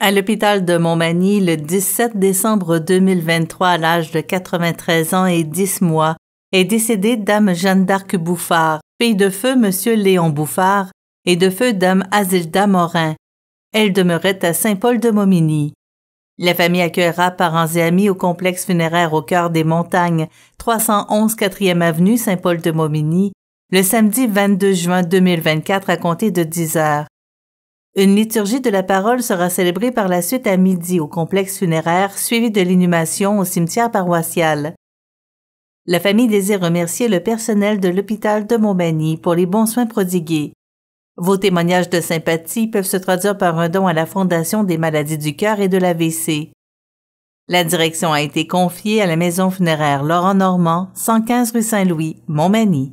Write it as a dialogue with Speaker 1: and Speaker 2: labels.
Speaker 1: À l'hôpital de Montmagny, le 17 décembre 2023, à l'âge de 93 ans et 10 mois, est décédée Dame Jeanne d'Arc Bouffard, fille de feu Monsieur Léon Bouffard et de feu Dame Azilda Morin. Elle demeurait à Saint-Paul-de-Momigny. La famille accueillera parents et amis au complexe funéraire au cœur des montagnes, 311 4e avenue Saint-Paul-de-Momigny, le samedi 22 juin 2024 à compter de 10 heures. Une liturgie de la parole sera célébrée par la suite à midi au complexe funéraire, suivi de l'inhumation au cimetière paroissial. La famille désire remercier le personnel de l'hôpital de Montmagny pour les bons soins prodigués. Vos témoignages de sympathie peuvent se traduire par un don à la Fondation des maladies du cœur et de l'AVC. La direction a été confiée à la maison funéraire Laurent Normand, 115 rue Saint-Louis, Montmagny.